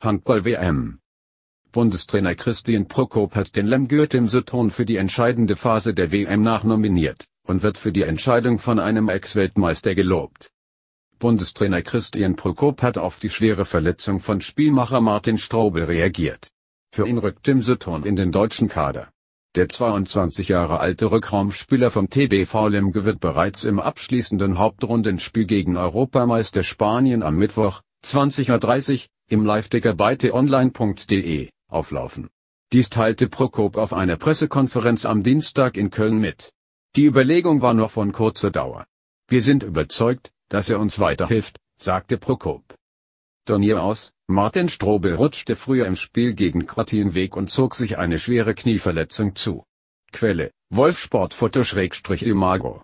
Handball-WM. Bundestrainer Christian Prokop hat den Lemgürt im Sutton für die entscheidende Phase der WM nachnominiert und wird für die Entscheidung von einem Ex-Weltmeister gelobt. Bundestrainer Christian Prokop hat auf die schwere Verletzung von Spielmacher Martin Straubel reagiert. Für ihn rückt Tim Sutton in den deutschen Kader. Der 22 Jahre alte Rückraumspieler vom TBV Lemke wird bereits im abschließenden Hauptrundenspiel gegen Europameister Spanien am Mittwoch, 20.30 Uhr, im Live-Ticker bei t-online.de, auflaufen. Dies teilte Prokop auf einer Pressekonferenz am Dienstag in Köln mit. Die Überlegung war nur von kurzer Dauer. Wir sind überzeugt, dass er uns weiterhilft, sagte Prokop. Turnier aus, Martin Strobel rutschte früher im Spiel gegen Kroatien weg und zog sich eine schwere Knieverletzung zu. Quelle, Wolfsportfoto-Imago.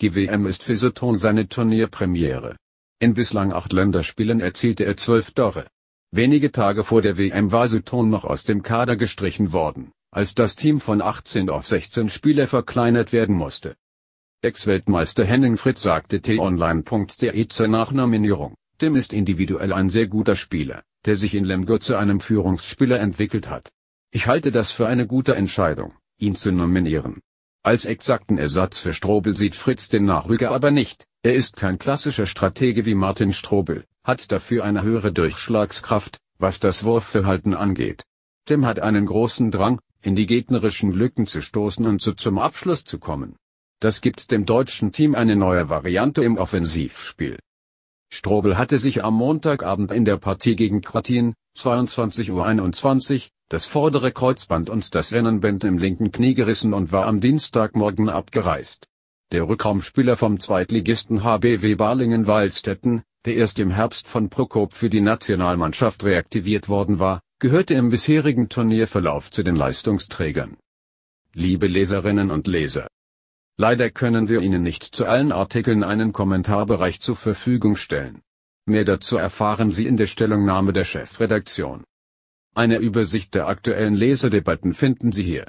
Die WM ist für Soton seine Turnierpremiere. In bislang acht Länderspielen erzielte er zwölf Tore. Wenige Tage vor der WM war Sutton noch aus dem Kader gestrichen worden, als das Team von 18 auf 16 Spieler verkleinert werden musste. Ex-Weltmeister Henning Fritz sagte t-online.de zur Nachnominierung, dem ist individuell ein sehr guter Spieler, der sich in Lemgo zu einem Führungsspieler entwickelt hat. Ich halte das für eine gute Entscheidung, ihn zu nominieren. Als exakten Ersatz für Strobel sieht Fritz den Nachrüger aber nicht, er ist kein klassischer Stratege wie Martin Strobel, hat dafür eine höhere Durchschlagskraft, was das Wurfverhalten angeht. Tim hat einen großen Drang, in die gegnerischen Lücken zu stoßen und so zum Abschluss zu kommen. Das gibt dem deutschen Team eine neue Variante im Offensivspiel. Strobel hatte sich am Montagabend in der Partie gegen Kratin, 22.21 Uhr, das vordere Kreuzband und das Rennenband im linken Knie gerissen und war am Dienstagmorgen abgereist. Der Rückraumspieler vom Zweitligisten HBW Balingen-Waldstätten, der erst im Herbst von Prokop für die Nationalmannschaft reaktiviert worden war, gehörte im bisherigen Turnierverlauf zu den Leistungsträgern. Liebe Leserinnen und Leser, leider können wir Ihnen nicht zu allen Artikeln einen Kommentarbereich zur Verfügung stellen. Mehr dazu erfahren Sie in der Stellungnahme der Chefredaktion. Eine Übersicht der aktuellen Leserdebatten finden Sie hier.